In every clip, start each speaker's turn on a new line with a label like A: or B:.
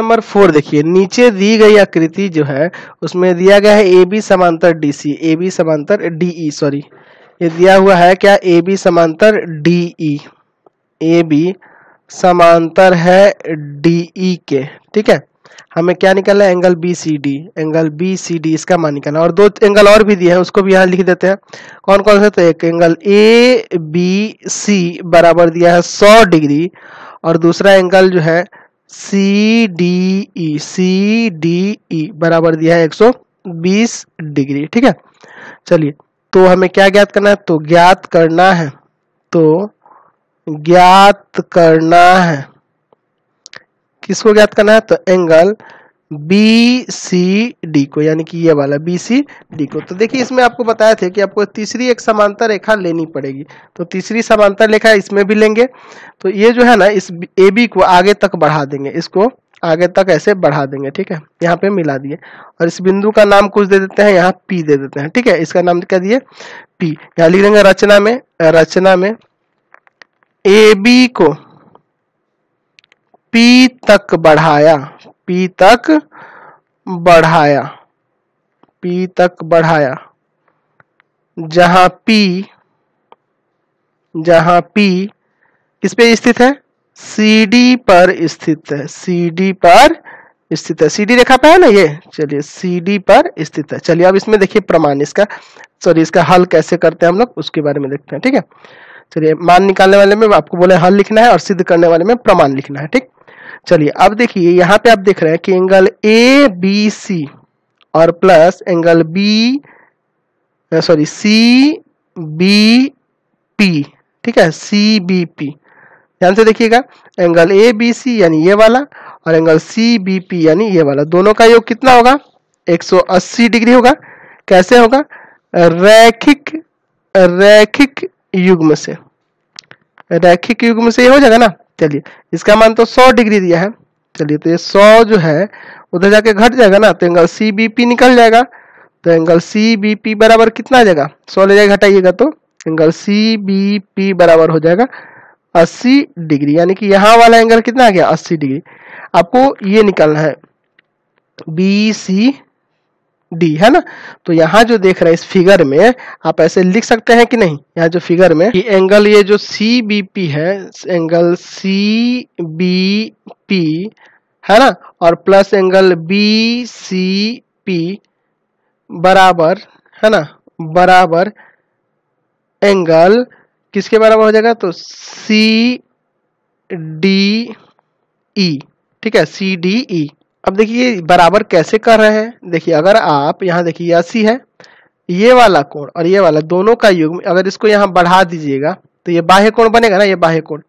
A: number four देखिए नीचे दी गई आकृति जो है उसमें दिया गया है ए बी समांतर डी सी ए बी समांतर डी ई सॉरी ये दिया हुआ है क्या ए बी समांतर डी ई ए बी समांतर है डी ई e के ठीक है हमें क्या निकालना है angle B C D angle B C D इसका मान निकालना और दो एंगल और भी दिए हैं उसको भी यहाँ लिख देते हैं कौन कौन से तो एक एंगल ए बी सी बराबर दिया है सौ डिग्री और दूसरा एंगल जो है C D E C D E बराबर दिया है 120 डिग्री ठीक है चलिए तो हमें क्या ज्ञात करना है तो ज्ञात करना है तो ज्ञात करना है किसको ज्ञात करना है तो एंगल बी सी डी को यानी कि ये वाला बी सी डी को तो देखिए इसमें आपको बताया थे कि आपको तीसरी एक समांतर रेखा लेनी पड़ेगी तो तीसरी समांतर रेखा इसमें भी लेंगे तो ये जो है ना इस ए बी को आगे तक बढ़ा देंगे इसको आगे तक ऐसे बढ़ा देंगे ठीक है यहाँ पे मिला दिए और इस बिंदु का नाम कुछ दे देते हैं यहाँ पी दे देते हैं ठीक है इसका नाम क्या दिए पी यहाँ लिख देंगे रचना में रचना में ए बी को पी तक बढ़ाया पी तक बढ़ाया पी तक बढ़ाया जहां पी जहां पी किस पे स्थित है सीडी पर स्थित है सीडी पर स्थित है सीडी रेखा पे है ना ये चलिए सीडी पर स्थित है चलिए अब इसमें देखिए प्रमाण इसका सॉरी इसका हल कैसे करते हैं हम लोग उसके बारे में देखते हैं ठीक है चलिए मान निकालने वाले में आपको बोले हल लिखना है और सिद्ध करने वाले में प्रमाण लिखना है ठीक चलिए अब देखिए यहाँ पे आप देख रहे हैं कि एंगल ए बी सी और plus angle B sorry C B P ठीक है सी बी पी ध्यान से देखिएगा एंगल ए बी सी यानी ये वाला और एंगल सी बी पी यानी ये वाला दोनों का योग कितना होगा 180 डिग्री होगा कैसे होगा रैखिक रैखिक युग्म से रैखिक युग्म से ये हो जाएगा ना चलिए इसका मान तो 100 डिग्री दिया है चलिए तो ये 100 जो है उधर जाके घट जाएगा ना तो एंगल सी बी पी निकल जाएगा तो एंगल सी बी पी बराबर कितना आ जाएगा सौ ले जाएगा घटाइएगा तो एंगल सी बी पी बराबर हो जाएगा 80 डिग्री यानी कि यहाँ वाला एंगल कितना आ गया 80 डिग्री आपको ये निकालना है बी सी डी है ना तो यहाँ जो देख रहे हैं इस फिगर में आप ऐसे लिख सकते हैं कि नहीं यहाँ जो फिगर में कि एंगल ये जो सी बी पी है एंगल सी बी पी है ना और plus angle B C P बराबर है ना बराबर एंगल किसके बराबर हो जाएगा तो सी डी ई ठीक है सी डी ई अब देखिए बराबर कैसे कर रहे हैं देखिए अगर आप यहाँ देखिए अस्सी है ये वाला कोण और ये वाला दोनों का युग अगर इसको यहाँ बढ़ा दीजिएगा तो ये बाह्य कोण बनेगा ना ये बाह्य कोण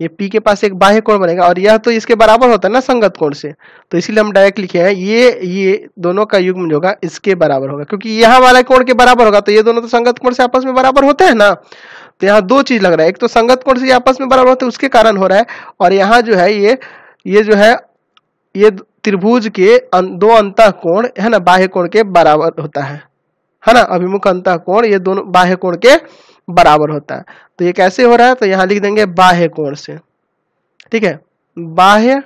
A: ये पी के पास एक बाह्य कोण बनेगा और यह तो इसके बराबर होता है ना संगत कोण से तो इसीलिए हम डायरेक्ट लिखे हैं ये ये दोनों का युग्म जो होगा इसके बराबर होगा क्योंकि यहाँ वाला कोण के बराबर होगा तो ये दोनों तो संगत कोण से आपस में बराबर होते हैं ना तो यहाँ दो चीज लग रहा है एक तो संगत कोण से आपस में बराबर होते उसके कारण हो रहा है और यहाँ जो है ये ये जो है ये त्रिभुज के अं, दो अंत कोण है ना बाह्य कोण के बराबर होता है है ना अभिमुख अंत कोण ये दोनों बाह्य कोण के बराबर होता है तो ये कैसे हो रहा है तो यहाँ लिख देंगे बाह्य कोण से ठीक है बाह्य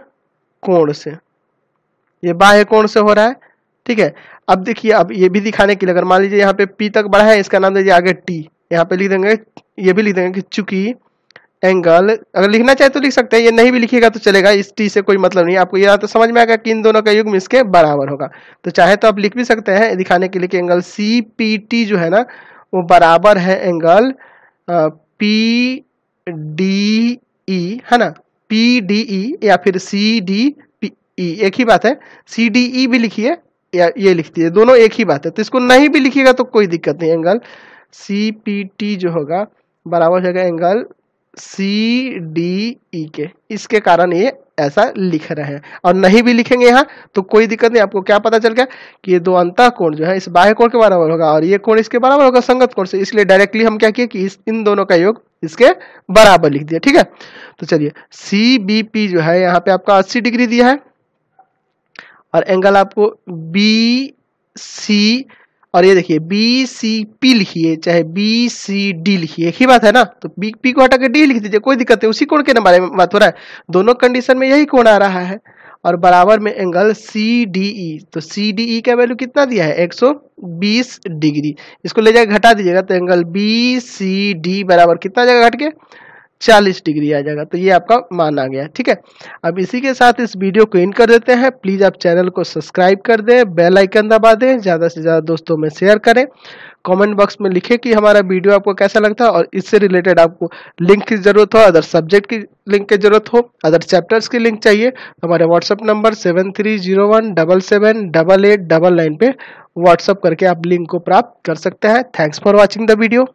A: कोण से ये बाह्य कोण से हो रहा है ठीक है अब देखिए अब ये भी दिखाने के लिए अगर मान लीजिए यहाँ पे पी तक बढ़ा है इसका नाम दीजिए आगे टी यहाँ पे लिख देंगे ये भी लिख देंगे कि चूंकि एंगल अगर लिखना चाहे तो लिख सकते हैं ये नहीं भी लिखिएगा तो चलेगा इस टी से कोई मतलब नहीं आपको ये तो समझ में आएगा कि इन दोनों का युग में इसके बराबर होगा तो चाहे तो आप लिख भी सकते हैं दिखाने के लिए कि एंगल सी पी टी जो है ना वो बराबर है एंगल पी डी ई है ना पी डी ई या फिर सी डी पी ई एक ही बात है सी डी ई भी लिखिए या ये लिखती है दोनों एक ही बात है तो इसको नहीं भी लिखिएगा तो कोई दिक्कत नहीं एंगल सी पी टी जो होगा बराबर हो जाएगा एंगल सी डी ई के इसके कारण ये ऐसा लिख रहे हैं और नहीं भी लिखेंगे यहाँ तो कोई दिक्कत नहीं आपको क्या पता चल गया कि ये दो अंत कोण जो है इस बाह्य कोण के बराबर होगा और ये कोण इसके बराबर होगा संगत कोण से इसलिए डायरेक्टली हम क्या किए कि इस इन दोनों का योग इसके बराबर लिख दिया ठीक है तो चलिए सी बी पी जो है यहाँ पे आपका अस्सी डिग्री दिया है और एंगल आपको बी सी और ये देखिए बी सी पी लिखिए चाहे बी सी डी लिखिए एक ही बात है ना तो बी पी को हटा के डी लिख दीजिए कोई दिक्कत है उसी कोण के बारे में बात हो रहा है दोनों कंडीशन में यही कोण आ रहा है और बराबर में एंगल सी डी ई तो सी डी ई का वैल्यू कितना दिया है 120 डिग्री इसको ले जाकर घटा दीजिएगा तो एंगल बी सी डी बराबर कितना जगह घट के चालीस डिग्री आ जाएगा तो ये आपका मान आ गया ठीक है अब इसी के साथ इस वीडियो को इन कर देते हैं प्लीज़ आप चैनल को सब्सक्राइब कर दें बेल आइकन दबा दें ज़्यादा से ज़्यादा दोस्तों में शेयर करें कमेंट बॉक्स में लिखें कि हमारा वीडियो आपको कैसा लगता है और इससे रिलेटेड आपको लिंक की ज़रूरत हो अदर सब्जेक्ट की लिंक की ज़रूरत हो अदर चैप्टर्स की लिंक चाहिए तो हमारे WhatsApp number seven three zero one double seven double eight double nine पर व्हाट्सअप करके आप लिंक को प्राप्त कर सकते हैं thanks for watching the video